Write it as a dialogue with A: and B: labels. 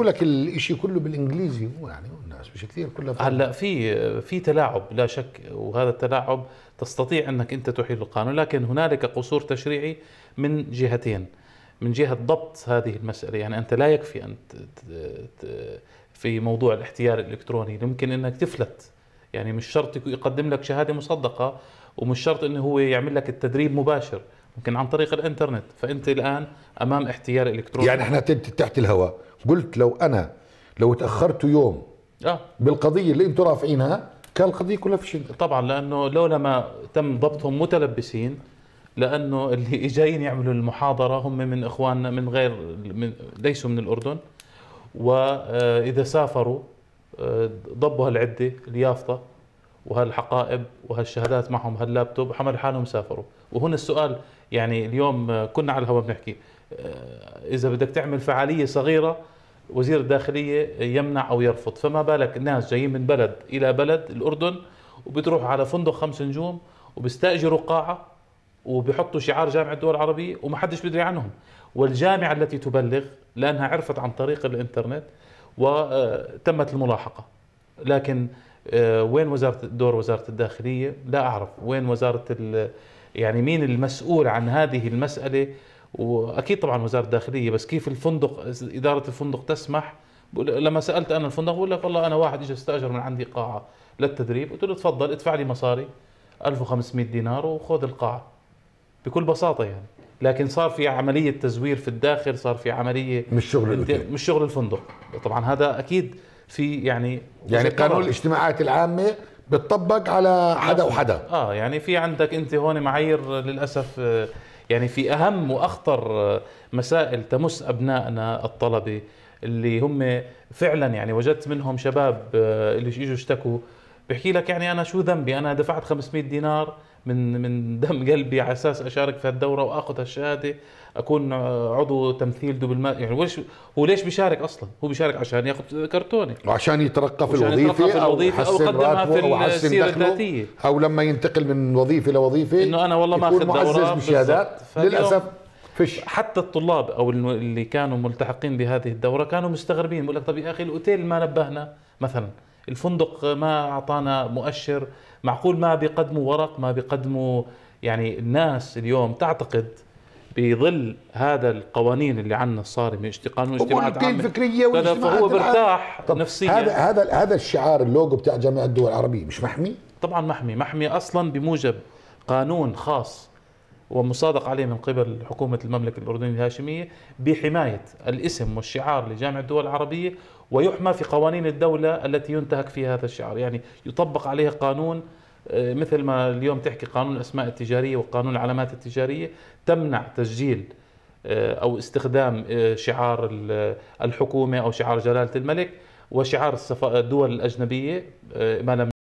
A: لك الشيء كله بالانجليزي يعني والناس مش كثير كلها هلا في في تلاعب لا شك وهذا التلاعب تستطيع انك انت تحيل القانون لكن هنالك قصور تشريعي من جهتين من جهه ضبط هذه المساله يعني انت لا يكفي ان في موضوع الاحتيال الالكتروني يمكن انك تفلت يعني مش شرط يقدم لك شهاده مصدقه ومش شرط انه هو يعمل لك التدريب مباشر ممكن عن طريق الانترنت فانت الان امام احتيال الكتروني يعني احنا تحت الهواء قلت لو انا لو تاخرت يوم آه. بالقضيه اللي انتم رافعينها كان القضيه كلها في الشنطه طبعا لانه لولا ما تم ضبطهم متلبسين لانه اللي جايين يعملوا المحاضره هم من اخواننا من غير من ليسوا من الاردن واذا سافروا آه، ضبوا هالعده اليافطه وهالحقائب وهالشهادات معهم هاللابتوب حمل حالهم سافروا وهنا السؤال يعني اليوم كنا على الهواء بنحكي آه، اذا بدك تعمل فعاليه صغيره وزير الداخليه يمنع او يرفض فما بالك الناس جايين من بلد الى بلد الاردن وبتروح على فندق خمس نجوم وبيستاجروا قاعه وبيحطوا شعار جامعه الدول العربيه وما حدش بيدري عنهم والجامعه التي تبلغ لانها عرفت عن طريق الانترنت وتمت آه، الملاحقه لكن آه، وين وزاره دور وزاره الداخليه لا اعرف وين وزاره يعني مين المسؤول عن هذه المساله واكيد طبعا وزاره الداخليه بس كيف الفندق اداره الفندق تسمح لما سالت انا الفندق بقول لك والله انا واحد اجى استاجر من عندي قاعه للتدريب قلت له تفضل ادفع لي مصاري 1500 دينار وخذ القاعه بكل بساطه يعني لكن صار في عمليه تزوير في الداخل صار في عمليه مش شغل مش شغل الفندق طبعا هذا اكيد في يعني يعني قانون الاجتماعات العامه بتطبق على حدا وحدا اه يعني في عندك انت هون معايير للاسف آه، يعني في اهم واخطر آه، مسائل تمس ابنائنا الطلبه اللي هم فعلا يعني وجدت منهم شباب آه، اللي اجوا اشتكوا بيحكي لك يعني انا شو ذنبي انا دفعت 500 دينار من من دم قلبي على اساس اشارك في هالدوره واخذ هالشهاده اكون عضو تمثيل دبلوماسي يعني وش هو ليش بيشارك اصلا؟ هو بيشارك عشان ياخذ كرتونه وعشان يترقى في الوظيفه او يحسن راتبه او يحسن دخله او لما ينتقل من وظيفه لوظيفه انه انا والله ما اخذ دوره بشهادات للاسف فش حتى الطلاب او اللي كانوا ملتحقين بهذه الدوره كانوا مستغربين بقول لك طب يا اخي الاوتيل ما نبهنا مثلا الفندق ما اعطانا مؤشر معقول ما بيقدموا ورق ما بيقدموا يعني الناس اليوم تعتقد بظل هذا القوانين اللي عنا الصارمه قانون اجتماعات عامه فهو برتاح نفسيا هذا هذا هذا الشعار اللوجو بتاع جامعه الدول العربيه مش محمي؟ طبعا محمي محمي اصلا بموجب قانون خاص ومصادق عليه من قبل حكومة المملكة الأردنية الهاشمية بحماية الاسم والشعار لجامعة الدول العربية ويحمى في قوانين الدولة التي ينتهك فيها هذا الشعار يعني يطبق عليها قانون آه، مثل ما اليوم تحكي قانون الأسماء التجارية وقانون العلامات التجارية تمنع تسجيل آه، أو استخدام آه، شعار الحكومة أو شعار جلالة الملك وشعار الدول الأجنبية ما لم